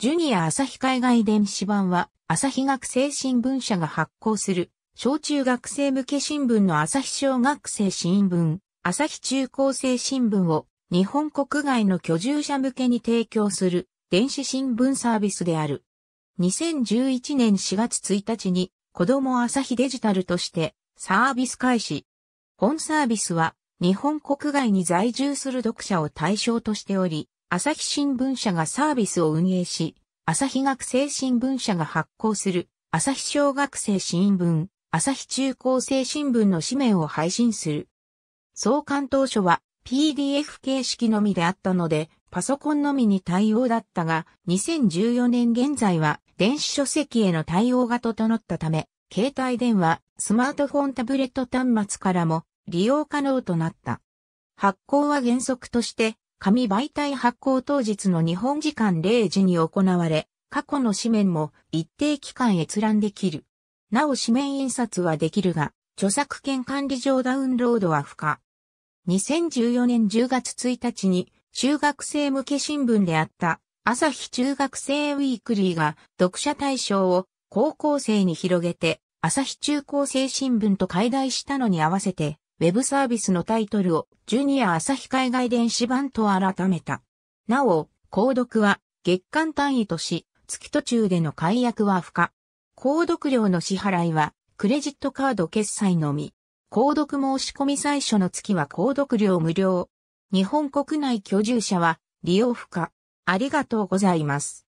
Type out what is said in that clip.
ジュニア朝日海外電子版は、朝日学生新聞社が発行する、小中学生向け新聞の朝日小学生新聞、朝日中高生新聞を、日本国外の居住者向けに提供する、電子新聞サービスである。2011年4月1日に、子供朝日デジタルとして、サービス開始。本サービスは、日本国外に在住する読者を対象としており、朝日新聞社がサービスを運営し、朝日学生新聞社が発行する、朝日小学生新聞、朝日中高生新聞の紙面を配信する。創刊当初は PDF 形式のみであったので、パソコンのみに対応だったが、2014年現在は電子書籍への対応が整ったため、携帯電話、スマートフォンタブレット端末からも利用可能となった。発行は原則として紙媒体発行当日の日本時間0時に行われ、過去の紙面も一定期間閲覧できる。なお紙面印刷はできるが、著作権管理上ダウンロードは不可。2014年10月1日に中学生向け新聞であった朝日中学生ウィークリーが読者対象を高校生に広げて朝日中高生新聞と解題したのに合わせてウェブサービスのタイトルをジュニア朝日海外電子版と改めた。なお、購読は月間単位とし、月途中での解約は不可。購読料の支払いはクレジットカード決済のみ。購読申し込み最初の月は購読料無料。日本国内居住者は利用不可。ありがとうございます。